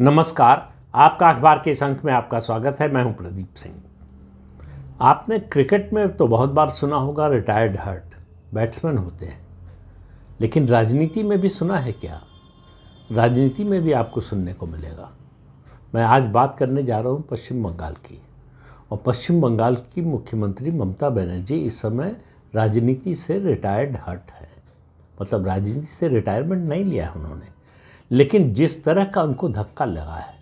नमस्कार आपका अखबार के इस अंक में आपका स्वागत है मैं हूं प्रदीप सिंह आपने क्रिकेट में तो बहुत बार सुना होगा रिटायर्ड हर्ट बैट्समैन होते हैं लेकिन राजनीति में भी सुना है क्या राजनीति में भी आपको सुनने को मिलेगा मैं आज बात करने जा रहा हूं पश्चिम बंगाल की और पश्चिम बंगाल की मुख्यमंत्री ममता बनर्जी इस समय राजनीति से रिटायर्ड हर्ट है मतलब राजनीति से रिटायरमेंट नहीं लिया उन्होंने लेकिन जिस तरह का उनको धक्का लगा है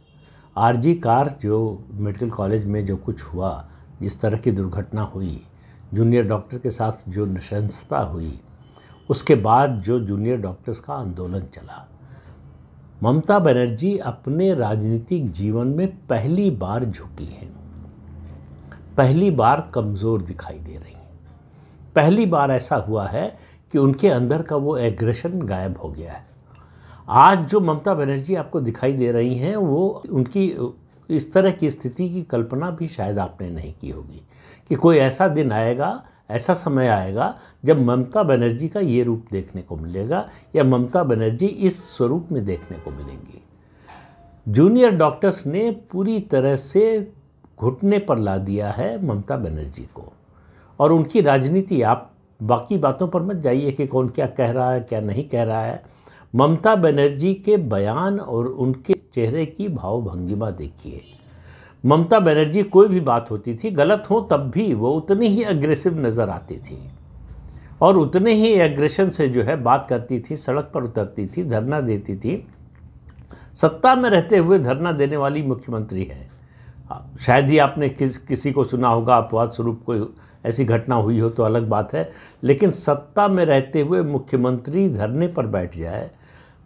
आरजी कार जो मेडिकल कॉलेज में जो कुछ हुआ जिस तरह की दुर्घटना हुई जूनियर डॉक्टर के साथ जो नशंसता हुई उसके बाद जो जूनियर डॉक्टर्स का आंदोलन चला ममता बनर्जी अपने राजनीतिक जीवन में पहली बार झुकी हैं पहली बार कमज़ोर दिखाई दे रही हैं पहली बार ऐसा हुआ है कि उनके अंदर का वो एग्रेशन गायब हो गया है आज जो ममता बनर्जी आपको दिखाई दे रही हैं वो उनकी इस तरह की स्थिति की कल्पना भी शायद आपने नहीं की होगी कि कोई ऐसा दिन आएगा ऐसा समय आएगा जब ममता बनर्जी का ये रूप देखने को मिलेगा या ममता बनर्जी इस स्वरूप में देखने को मिलेंगी जूनियर डॉक्टर्स ने पूरी तरह से घुटने पर ला दिया है ममता बनर्जी को और उनकी राजनीति आप बाकी बातों पर मत जाइए कि कौन क्या कह रहा है क्या नहीं कह रहा है ममता बनर्जी के बयान और उनके चेहरे की भावभंगिमा देखिए ममता बनर्जी कोई भी बात होती थी गलत हो तब भी वो उतनी ही अग्रेसिव नज़र आती थी और उतने ही एग्रेशन से जो है बात करती थी सड़क पर उतरती थी धरना देती थी सत्ता में रहते हुए धरना देने वाली मुख्यमंत्री हैं हाँ, शायद ही आपने किस किसी को सुना होगा अपवाद स्वरूप कोई ऐसी घटना हुई हो तो अलग बात है लेकिन सत्ता में रहते हुए मुख्यमंत्री धरने पर बैठ जाए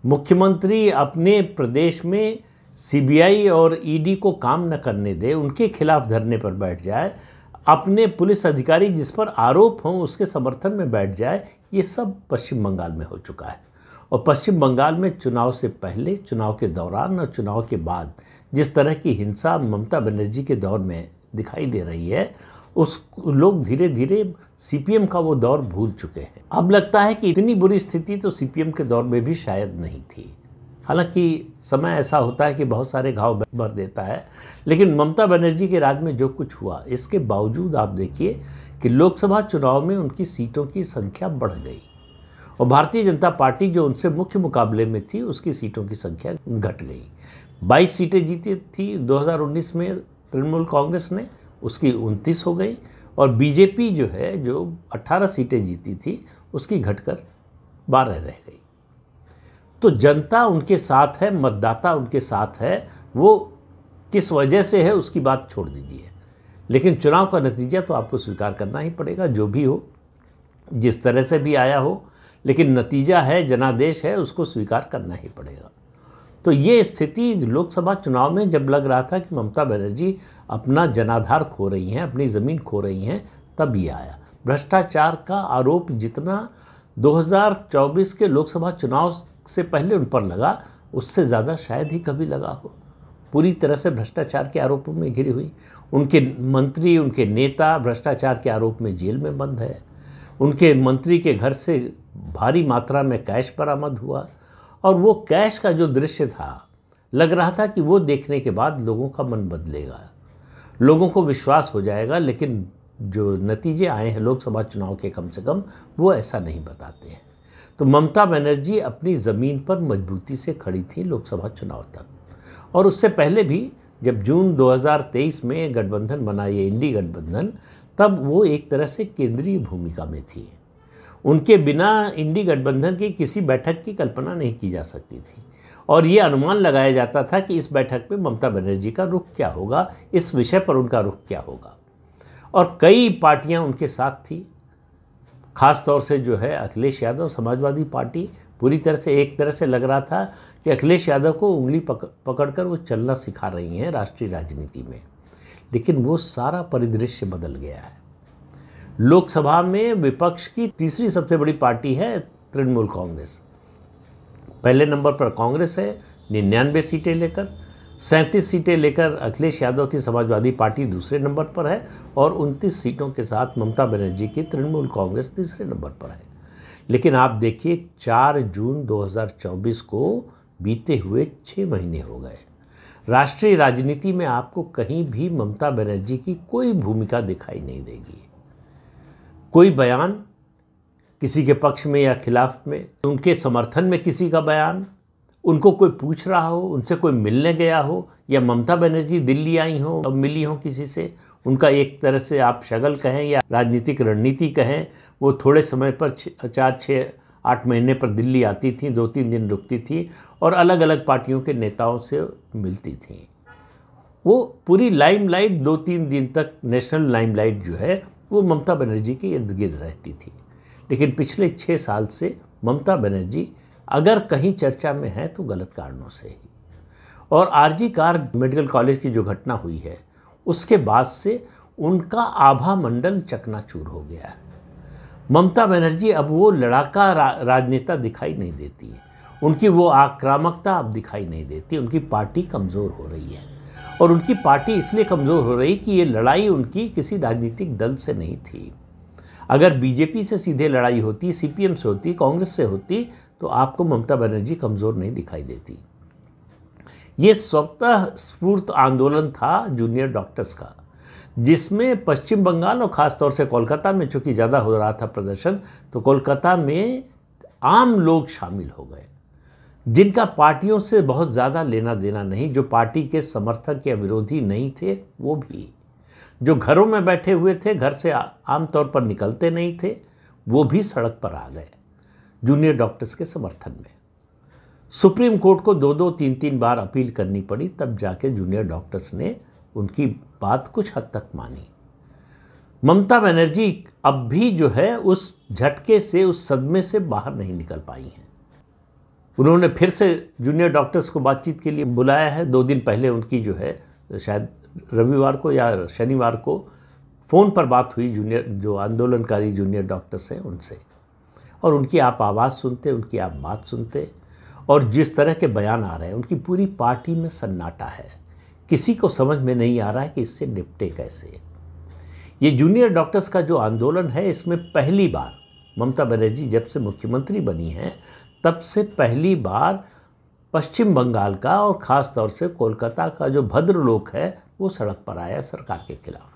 मुख्यमंत्री अपने प्रदेश में सीबीआई और ईडी e को काम न करने दे उनके खिलाफ धरने पर बैठ जाए अपने पुलिस अधिकारी जिस पर आरोप हों उसके समर्थन में बैठ जाए ये सब पश्चिम बंगाल में हो चुका है और पश्चिम बंगाल में चुनाव से पहले चुनाव के दौरान और चुनाव के बाद जिस तरह की हिंसा ममता बनर्जी के दौर में दिखाई दे रही है उस लोग धीरे धीरे सीपीएम का वो दौर भूल चुके हैं अब लगता है कि इतनी बुरी स्थिति तो सीपीएम के दौर में भी शायद नहीं थी हालांकि समय ऐसा होता है कि बहुत सारे घाव भर देता है लेकिन ममता बनर्जी के राज में जो कुछ हुआ इसके बावजूद आप देखिए कि लोकसभा चुनाव में उनकी सीटों की संख्या बढ़ गई और भारतीय जनता पार्टी जो उनसे मुख्य मुकाबले में थी उसकी सीटों की संख्या घट गई 22 सीटें जीती थी 2019 में तृणमूल कांग्रेस ने उसकी 29 हो गई और बीजेपी जो है जो 18 सीटें जीती थी उसकी घटकर बारह रह गई तो जनता उनके साथ है मतदाता उनके साथ है वो किस वजह से है उसकी बात छोड़ दीजिए लेकिन चुनाव का नतीजा तो आपको स्वीकार करना ही पड़ेगा जो भी हो जिस तरह से भी आया हो लेकिन नतीजा है जनादेश है उसको स्वीकार करना ही पड़ेगा तो ये स्थिति लोकसभा चुनाव में जब लग रहा था कि ममता बनर्जी अपना जनाधार खो रही हैं अपनी ज़मीन खो रही हैं तब ये आया भ्रष्टाचार का आरोप जितना 2024 के लोकसभा चुनाव से पहले उन पर लगा उससे ज़्यादा शायद ही कभी लगा हो पूरी तरह से भ्रष्टाचार के आरोपों में घिरी हुई उनके मंत्री उनके नेता भ्रष्टाचार के आरोप में जेल में बंद है उनके मंत्री के घर से भारी मात्रा में कैश बरामद हुआ और वो कैश का जो दृश्य था लग रहा था कि वो देखने के बाद लोगों का मन बदलेगा लोगों को विश्वास हो जाएगा लेकिन जो नतीजे आए हैं लोकसभा चुनाव के कम से कम वो ऐसा नहीं बताते हैं तो ममता बनर्जी अपनी ज़मीन पर मजबूती से खड़ी थी लोकसभा चुनाव तक और उससे पहले भी जब जून 2023 में गठबंधन बना ये इंडी गठबंधन तब वो एक तरह से केंद्रीय भूमिका में थी उनके बिना इंडी गठबंधन की किसी बैठक की कल्पना नहीं की जा सकती थी और ये अनुमान लगाया जाता था कि इस बैठक में ममता बनर्जी का रुख क्या होगा इस विषय पर उनका रुख क्या होगा और कई पार्टियां उनके साथ थी खास तौर से जो है अखिलेश यादव समाजवादी पार्टी पूरी तरह से एक तरह से लग रहा था कि अखिलेश यादव को उंगली पक, पकड़ कर वो चलना सिखा रही हैं राष्ट्रीय राजनीति में लेकिन वो सारा परिदृश्य बदल गया है लोकसभा में विपक्ष की तीसरी सबसे बड़ी पार्टी है तृणमूल कांग्रेस पहले नंबर पर कांग्रेस है निन्यानवे सीटें लेकर सैंतीस सीटें लेकर अखिलेश यादव की समाजवादी पार्टी दूसरे नंबर पर है और उनतीस सीटों के साथ ममता बनर्जी की तृणमूल कांग्रेस तीसरे नंबर पर है लेकिन आप देखिए 4 जून 2024 को बीते हुए छः महीने हो गए राष्ट्रीय राजनीति में आपको कहीं भी ममता बनर्जी की कोई भूमिका दिखाई नहीं देगी कोई बयान किसी के पक्ष में या खिलाफ में उनके समर्थन में किसी का बयान उनको कोई पूछ रहा हो उनसे कोई मिलने गया हो या ममता बनर्जी दिल्ली आई हो अब मिली हो किसी से उनका एक तरह से आप शगल कहें या राजनीतिक रणनीति कहें वो थोड़े समय पर चार छः आठ महीने पर दिल्ली आती थी दो तीन दिन रुकती थी और अलग अलग पार्टियों के नेताओं से मिलती थी वो पूरी लाइमलाइट दो तीन दिन तक नेशनल लाइमलाइट जो है वो ममता बनर्जी के इर्द गिर्द रहती थी लेकिन पिछले छः साल से ममता बनर्जी अगर कहीं चर्चा में है तो गलत कारणों से ही और आरजी कार मेडिकल कॉलेज की जो घटना हुई है उसके बाद से उनका आभा मंडल चकनाचूर हो गया है ममता बनर्जी अब वो लड़ाका रा, राजनेता दिखाई नहीं देती है उनकी वो आक्रामकता अब दिखाई नहीं देती उनकी पार्टी कमज़ोर हो रही है और उनकी पार्टी इसलिए कमज़ोर हो रही कि ये लड़ाई उनकी किसी राजनीतिक दल से नहीं थी अगर बीजेपी से सीधे लड़ाई होती सीपीएम से होती कांग्रेस से होती तो आपको ममता बनर्जी कमज़ोर नहीं दिखाई देती ये स्वतः स्फूर्त आंदोलन था जूनियर डॉक्टर्स का जिसमें पश्चिम बंगाल और ख़ासतौर से कोलकाता में चूंकि ज़्यादा हो रहा था प्रदर्शन तो कोलकाता में आम लोग शामिल हो गए जिनका पार्टियों से बहुत ज़्यादा लेना देना नहीं जो पार्टी के समर्थक या विरोधी नहीं थे वो भी जो घरों में बैठे हुए थे घर से आमतौर पर निकलते नहीं थे वो भी सड़क पर आ गए जूनियर डॉक्टर्स के समर्थन में सुप्रीम कोर्ट को दो दो तीन तीन बार अपील करनी पड़ी तब जाके जूनियर डॉक्टर्स ने उनकी बात कुछ हद तक मानी ममता बनर्जी अब भी जो है उस झटके से उस सदमे से बाहर नहीं निकल पाई हैं उन्होंने फिर से जूनियर डॉक्टर्स को बातचीत के लिए बुलाया है दो दिन पहले उनकी जो है शायद रविवार को या शनिवार को फ़ोन पर बात हुई जूनियर जो आंदोलनकारी जूनियर डॉक्टर्स हैं उनसे और उनकी आप आवाज़ सुनते उनकी आप बात सुनते और जिस तरह के बयान आ रहे हैं उनकी पूरी पार्टी में सन्नाटा है किसी को समझ में नहीं आ रहा है कि इससे निपटे कैसे ये जूनियर डॉक्टर्स का जो आंदोलन है इसमें पहली बार ममता बनर्जी जब से मुख्यमंत्री बनी हैं तब से पहली बार पश्चिम बंगाल का और ख़ास तौर से कोलकाता का जो भद्र लोक है वो सड़क पर आया सरकार के खिलाफ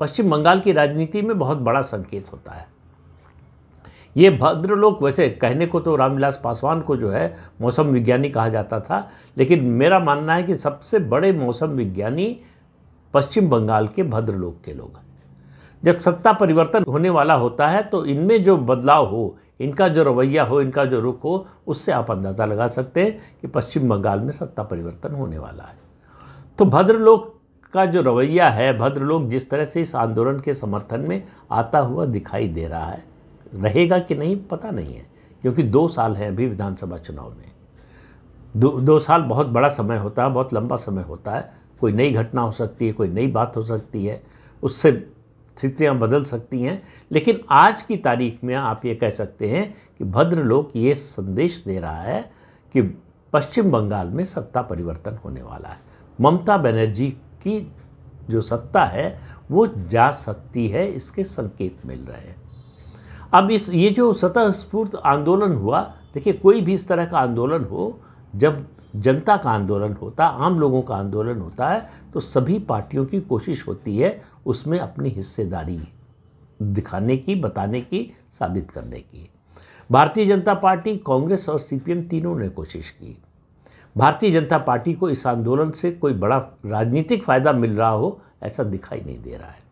पश्चिम बंगाल की राजनीति में बहुत बड़ा संकेत होता है ये भद्र वैसे कहने को तो रामविलास पासवान को जो है मौसम विज्ञानी कहा जाता था लेकिन मेरा मानना है कि सबसे बड़े मौसम विज्ञानी पश्चिम बंगाल के भद्र लोक के लोग हैं जब सत्ता परिवर्तन होने वाला होता है तो इनमें जो बदलाव हो इनका जो रवैया हो इनका जो रुख हो उससे आप अंदाज़ा लगा सकते हैं कि पश्चिम बंगाल में सत्ता परिवर्तन होने वाला है तो भद्रलोक का जो रवैया है भद्रलोक जिस तरह से इस आंदोलन के समर्थन में आता हुआ दिखाई दे रहा है रहेगा कि नहीं पता नहीं है क्योंकि दो साल हैं अभी विधानसभा चुनाव में दो दो साल बहुत बड़ा समय होता है बहुत लंबा समय होता है कोई नई घटना हो सकती है कोई नई बात हो सकती है उससे स्थितियाँ बदल सकती हैं लेकिन आज की तारीख में आप ये कह सकते हैं कि भद्रलोक ये संदेश दे रहा है कि पश्चिम बंगाल में सत्ता परिवर्तन होने वाला है ममता बनर्जी की जो सत्ता है वो जा सकती है इसके संकेत मिल रहे हैं अब इस ये जो सतह स्फूर्त आंदोलन हुआ देखिए कोई भी इस तरह का आंदोलन हो जब जनता का आंदोलन होता आम लोगों का आंदोलन होता है तो सभी पार्टियों की कोशिश होती है उसमें अपनी हिस्सेदारी दिखाने की बताने की साबित करने की भारतीय जनता पार्टी कांग्रेस और सीपीएम तीनों ने कोशिश की भारतीय जनता पार्टी को इस आंदोलन से कोई बड़ा राजनीतिक फायदा मिल रहा हो ऐसा दिखाई नहीं दे रहा है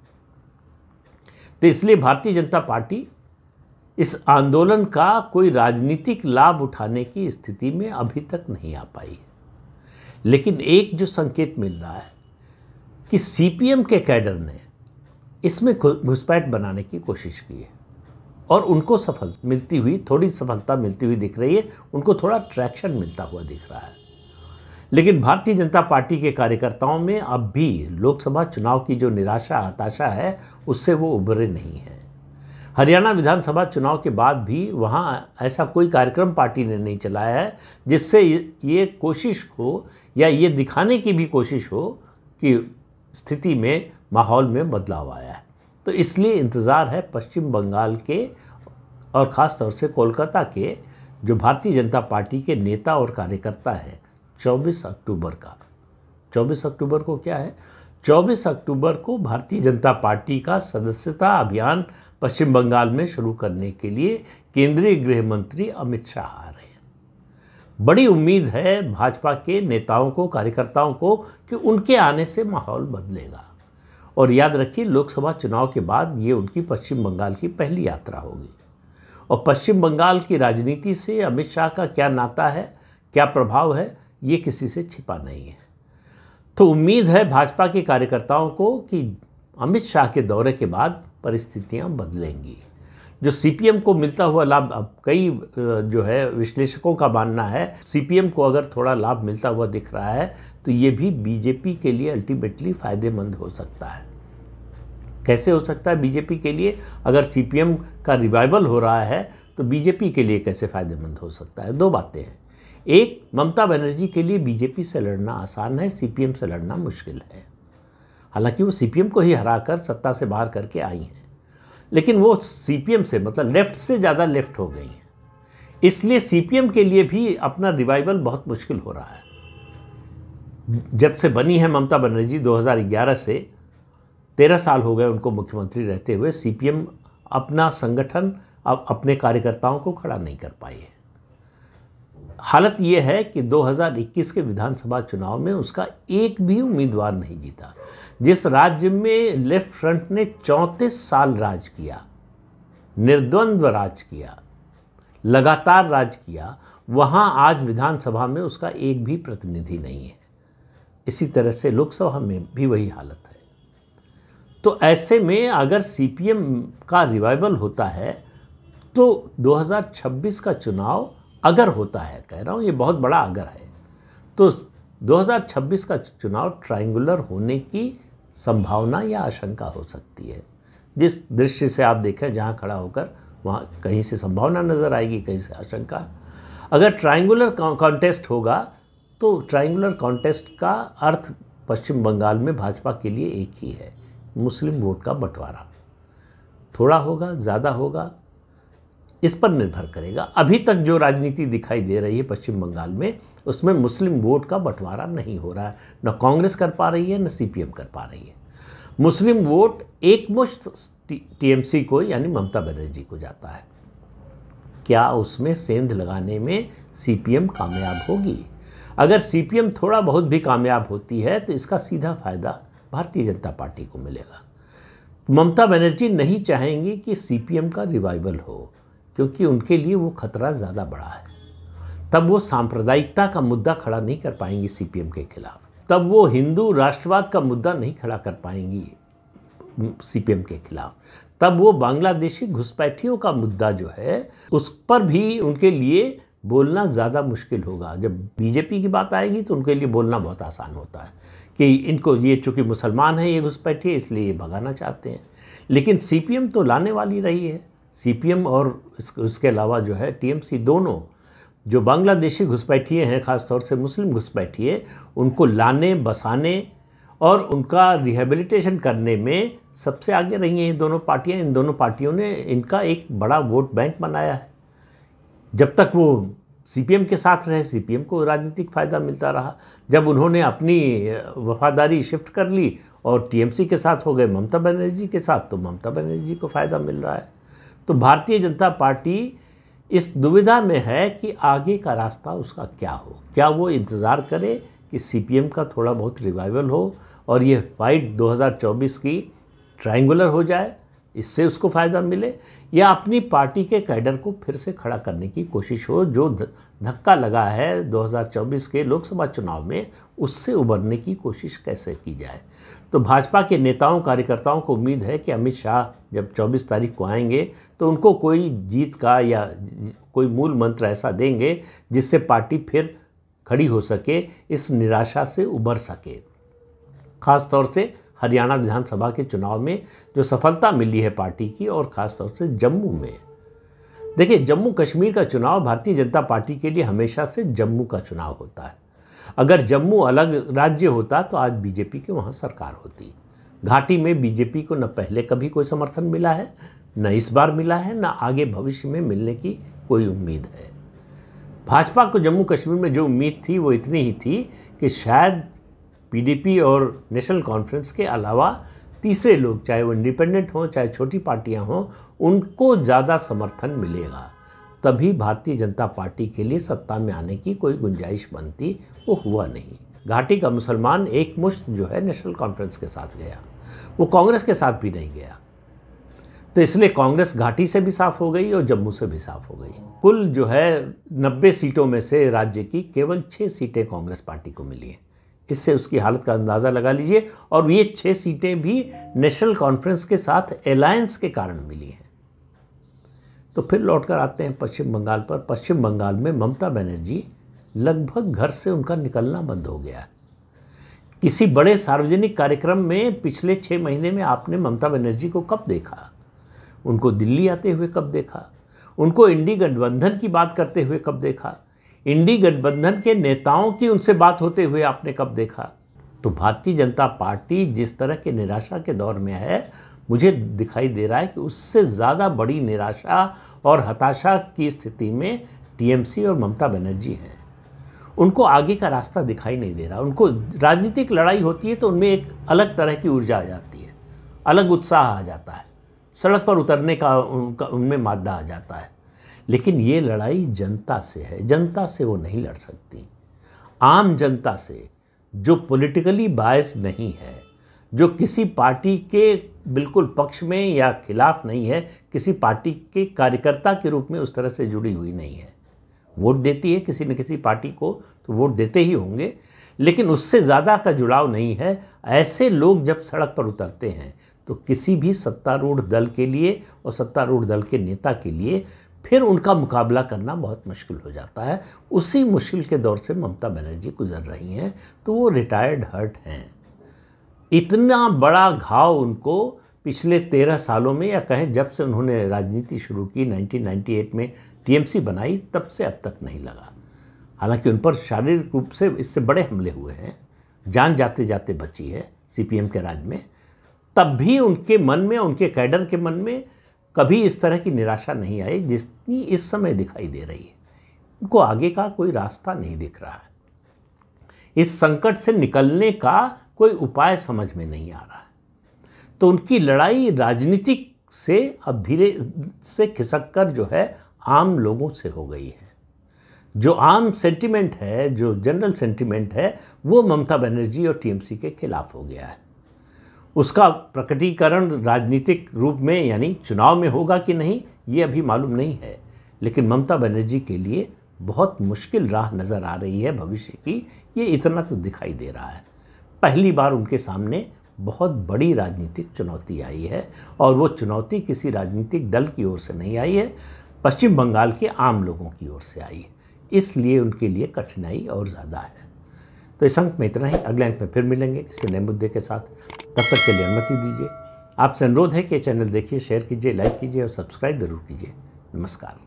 तो इसलिए भारतीय जनता पार्टी इस आंदोलन का कोई राजनीतिक लाभ उठाने की स्थिति में अभी तक नहीं आ पाई है लेकिन एक जो संकेत मिल रहा है कि सीपीएम के कैडर ने इसमें घुसपैठ बनाने की कोशिश की है और उनको सफल मिलती हुई थोड़ी सफलता मिलती हुई दिख रही है उनको थोड़ा ट्रैक्शन मिलता हुआ दिख रहा है लेकिन भारतीय जनता पार्टी के कार्यकर्ताओं में अब भी लोकसभा चुनाव की जो निराशा हताशा है उससे वो उभरे नहीं हैं हरियाणा विधानसभा चुनाव के बाद भी वहाँ ऐसा कोई कार्यक्रम पार्टी ने नहीं चलाया है जिससे ये कोशिश हो या ये दिखाने की भी कोशिश हो कि स्थिति में माहौल में बदलाव आया है तो इसलिए इंतज़ार है पश्चिम बंगाल के और ख़ास तौर से कोलकाता के जो भारतीय जनता पार्टी के नेता और कार्यकर्ता हैं 24 अक्टूबर का 24 अक्टूबर को क्या है 24 अक्टूबर को भारतीय जनता पार्टी का सदस्यता अभियान पश्चिम बंगाल में शुरू करने के लिए केंद्रीय गृह मंत्री अमित शाह आ रहे हैं बड़ी उम्मीद है भाजपा के नेताओं को कार्यकर्ताओं को कि उनके आने से माहौल बदलेगा और याद रखिए लोकसभा चुनाव के बाद ये उनकी पश्चिम बंगाल की पहली यात्रा होगी और पश्चिम बंगाल की राजनीति से अमित शाह का क्या नाता है क्या प्रभाव है ये किसी से छिपा नहीं है तो उम्मीद है भाजपा के कार्यकर्ताओं को कि अमित शाह के दौरे के बाद परिस्थितियां बदलेंगी जो सीपीएम को मिलता हुआ लाभ अब कई जो है विश्लेषकों का मानना है सीपीएम को अगर थोड़ा लाभ मिलता हुआ दिख रहा है तो ये भी बीजेपी के लिए अल्टीमेटली फायदेमंद हो सकता है कैसे हो सकता है बीजेपी के लिए अगर सीपीएम का रिवाइवल हो रहा है तो बीजेपी के लिए कैसे फायदेमंद हो सकता है दो बातें हैं एक ममता बनर्जी के लिए बीजेपी से लड़ना आसान है सीपीएम से लड़ना मुश्किल है हालांकि वो सी को ही हरा कर सत्ता से बाहर करके आई हैं लेकिन वो सी से मतलब लेफ्ट से ज़्यादा लेफ्ट हो गई हैं इसलिए सी के लिए भी अपना रिवाइवल बहुत मुश्किल हो रहा है जब से बनी है ममता बनर्जी 2011 से तेरह साल हो गए उनको मुख्यमंत्री रहते हुए सी अपना संगठन अब अपने कार्यकर्ताओं को खड़ा नहीं कर पाई है हालत यह है कि 2021 के विधानसभा चुनाव में उसका एक भी उम्मीदवार नहीं जीता जिस राज्य में लेफ्ट फ्रंट ने चौंतीस साल राज किया निर्द्वंद्व राज किया लगातार राज किया वहाँ आज विधानसभा में उसका एक भी प्रतिनिधि नहीं है इसी तरह से लोकसभा में भी वही हालत है तो ऐसे में अगर सीपीएम का रिवाइवल होता है तो 2026 का चुनाव अगर होता है कह रहा हूँ ये बहुत बड़ा अगर है तो 2026 का चुनाव ट्रायंगुलर होने की संभावना या आशंका हो सकती है जिस दृश्य से आप देखें जहाँ खड़ा होकर वहाँ कहीं से संभावना नज़र आएगी कहीं से आशंका अगर ट्राइंगुलर कॉन्टेस्ट होगा तो ट्राइंगुलर कॉन्टेस्ट का अर्थ पश्चिम बंगाल में भाजपा के लिए एक ही है मुस्लिम वोट का बंटवारा थोड़ा होगा ज़्यादा होगा इस पर निर्भर करेगा अभी तक जो राजनीति दिखाई दे रही है पश्चिम बंगाल में उसमें मुस्लिम वोट का बंटवारा नहीं हो रहा है न कांग्रेस कर पा रही है न सीपीएम कर पा रही है मुस्लिम वोट एकमुश्त टीएमसी को यानी ममता बनर्जी को जाता है क्या उसमें सेंध लगाने में सीपीएम कामयाब होगी अगर सीपीएम थोड़ा बहुत भी कामयाब होती है तो इसका सीधा फायदा भारतीय जनता पार्टी को मिलेगा ममता बनर्जी नहीं चाहेंगी कि सीपीएम का रिवाइवल हो क्योंकि उनके लिए वो खतरा ज़्यादा बड़ा है तब वो सांप्रदायिकता का मुद्दा खड़ा नहीं कर पाएंगी सीपीएम के खिलाफ तब वो हिंदू राष्ट्रवाद का मुद्दा नहीं खड़ा कर पाएंगी सीपीएम के खिलाफ तब वो बांग्लादेशी घुसपैठियों का मुद्दा जो है उस पर भी उनके लिए बोलना ज़्यादा मुश्किल होगा जब बीजेपी की बात आएगी तो उनके लिए बोलना बहुत आसान होता है कि इनको ये चूंकि मुसलमान हैं ये है इसलिए ये भगाना चाहते हैं लेकिन सीपीएम तो लाने वाली रही है सीपीएम और उसके अलावा जो है टीएमसी दोनों जो बांग्लादेशी घुसपैठिए हैं ख़ासतौर से मुस्लिम घुसपैठिए उनको लाने बसाने और उनका रिहेबिलिटेशन करने में सबसे आगे रही हैं ये दोनों पार्टियां इन दोनों पार्टियों ने इनका एक बड़ा वोट बैंक बनाया है जब तक वो सीपीएम के साथ रहे सीपीएम को राजनीतिक फ़ायदा मिलता रहा जब उन्होंने अपनी वफादारी शिफ्ट कर ली और टीएमसी के साथ हो गए ममता बनर्जी के साथ तो ममता बनर्जी को फ़ायदा मिल रहा है तो भारतीय जनता पार्टी इस दुविधा में है कि आगे का रास्ता उसका क्या हो क्या वो इंतज़ार करे कि सीपीएम का थोड़ा बहुत रिवाइवल हो और ये फाइट 2024 की ट्रायंगुलर हो जाए इससे उसको फ़ायदा मिले या अपनी पार्टी के कैडर को फिर से खड़ा करने की कोशिश हो जो धक्का लगा है 2024 के लोकसभा चुनाव में उससे उबरने की कोशिश कैसे की जाए तो भाजपा के नेताओं कार्यकर्ताओं को उम्मीद है कि अमित शाह जब 24 तारीख को आएंगे तो उनको कोई जीत का या कोई मूल मंत्र ऐसा देंगे जिससे पार्टी फिर खड़ी हो सके इस निराशा से उबर सके ख़ास तौर से हरियाणा विधानसभा के चुनाव में जो सफलता मिली है पार्टी की और ख़ास तौर से जम्मू में देखिए जम्मू कश्मीर का चुनाव भारतीय जनता पार्टी के लिए हमेशा से जम्मू का चुनाव होता है अगर जम्मू अलग राज्य होता तो आज बीजेपी के वहाँ सरकार होती घाटी में बीजेपी को न पहले कभी कोई समर्थन मिला है न इस बार मिला है न आगे भविष्य में मिलने की कोई उम्मीद है भाजपा को जम्मू कश्मीर में जो उम्मीद थी वो इतनी ही थी कि शायद पीडीपी और नेशनल कॉन्फ्रेंस के अलावा तीसरे लोग चाहे वो इंडिपेंडेंट हों चाहे छोटी पार्टियां हों उनको ज़्यादा समर्थन मिलेगा तभी भारतीय जनता पार्टी के लिए सत्ता में आने की कोई गुंजाइश बनती वो हुआ नहीं घाटी का मुसलमान एक मुश्त जो है नेशनल कॉन्फ्रेंस के साथ गया वो कांग्रेस के साथ भी नहीं गया तो इसलिए कांग्रेस घाटी से भी साफ हो गई और जम्मू से भी साफ हो गई कुल जो है नब्बे सीटों में से राज्य की केवल छः सीटें कांग्रेस पार्टी को मिली हैं इससे उसकी हालत का अंदाज़ा लगा लीजिए और ये छः सीटें भी नेशनल कॉन्फ्रेंस के साथ अलायंस के कारण मिली हैं तो फिर लौटकर आते हैं पश्चिम बंगाल पर पश्चिम बंगाल में ममता बनर्जी लगभग घर से उनका निकलना बंद हो गया किसी बड़े सार्वजनिक कार्यक्रम में पिछले छः महीने में आपने ममता बनर्जी को कब देखा उनको दिल्ली आते हुए कब देखा उनको इंडी गठबंधन की बात करते हुए कब देखा इंडी गठबंधन के नेताओं की उनसे बात होते हुए आपने कब देखा तो भारतीय जनता पार्टी जिस तरह के निराशा के दौर में है मुझे दिखाई दे रहा है कि उससे ज़्यादा बड़ी निराशा और हताशा की स्थिति में टीएमसी और ममता बनर्जी हैं उनको आगे का रास्ता दिखाई नहीं दे रहा उनको राजनीतिक लड़ाई होती है तो उनमें एक अलग तरह की ऊर्जा आ जाती है अलग उत्साह आ जाता है सड़क पर उतरने का उनका उनमें मादा आ जाता है लेकिन ये लड़ाई जनता से है जनता से वो नहीं लड़ सकती आम जनता से जो पॉलिटिकली बायस नहीं है जो किसी पार्टी के बिल्कुल पक्ष में या खिलाफ नहीं है किसी पार्टी के कार्यकर्ता के रूप में उस तरह से जुड़ी हुई नहीं है वोट देती है किसी न किसी पार्टी को तो वोट देते ही होंगे लेकिन उससे ज़्यादा का जुड़ाव नहीं है ऐसे लोग जब सड़क पर उतरते हैं तो किसी भी सत्तारूढ़ दल के लिए और सत्तारूढ़ दल के नेता के लिए फिर उनका मुकाबला करना बहुत मुश्किल हो जाता है उसी मुश्किल के दौर से ममता बनर्जी गुजर रही हैं तो वो रिटायर्ड हर्ट हैं इतना बड़ा घाव उनको पिछले तेरह सालों में या कहें जब से उन्होंने राजनीति शुरू की 1998 में टीएमसी बनाई तब से अब तक नहीं लगा हालांकि उन पर शारीरिक रूप से इससे बड़े हमले हुए हैं जान जाते जाते बची है सीपीएम के राज में तब भी उनके मन में उनके कैडर के मन में कभी इस तरह की निराशा नहीं आई जितनी इस समय दिखाई दे रही है उनको आगे का कोई रास्ता नहीं दिख रहा है इस संकट से निकलने का कोई उपाय समझ में नहीं आ रहा है तो उनकी लड़ाई राजनीतिक से अब धीरे से खिसक कर जो है आम लोगों से हो गई है जो आम सेंटिमेंट है जो जनरल सेंटिमेंट है वो ममता बनर्जी और टीएमसी के खिलाफ हो गया है उसका प्रकटीकरण राजनीतिक रूप में यानी चुनाव में होगा कि नहीं ये अभी मालूम नहीं है लेकिन ममता बनर्जी के लिए बहुत मुश्किल राह नज़र आ रही है भविष्य की ये इतना तो दिखाई दे रहा है पहली बार उनके सामने बहुत बड़ी राजनीतिक चुनौती आई है और वो चुनौती किसी राजनीतिक दल की ओर से नहीं आई है पश्चिम बंगाल के आम लोगों की ओर से आई इसलिए उनके लिए कठिनाई और ज़्यादा है तो इस अंक में इतना ही अगले अंक में फिर मिलेंगे किसी नए मुद्दे के साथ तब तक के लिए अनुमति दीजिए आपसे अनुरोध है कि चैनल देखिए शेयर कीजिए लाइक कीजिए और सब्सक्राइब जरूर कीजिए नमस्कार